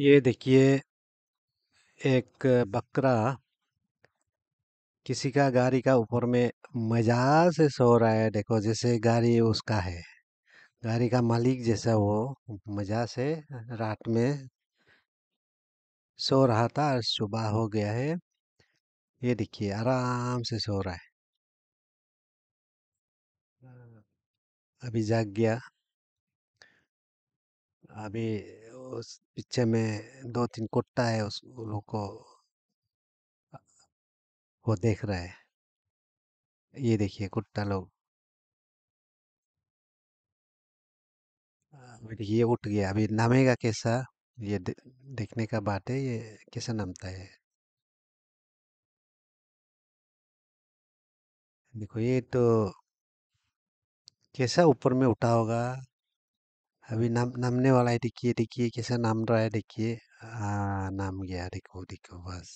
ये देखिए एक बकरा किसी का गाड़ी का ऊपर में मजा से सो रहा है देखो जैसे गाड़ी उसका है गाड़ी का मालिक जैसा वो मजा से रात में सो रहा था और सुबह हो गया है ये देखिए आराम से सो रहा है अभी जाग गया अभी उस पीछे में दो तीन कुत्ता है उस उन लोग को वो देख रहा है ये देखिए कुत्ता लोग ये उठ गया अभी नामेगा कैसा ये दे, देखने का बात है ये कैसा नामता है देखो ये तो कैसा ऊपर में उठा होगा अभी नाम नामने वाला है देखिए देखिए कैसा नाम रहा है देखिए नाम गया देखो देखो बस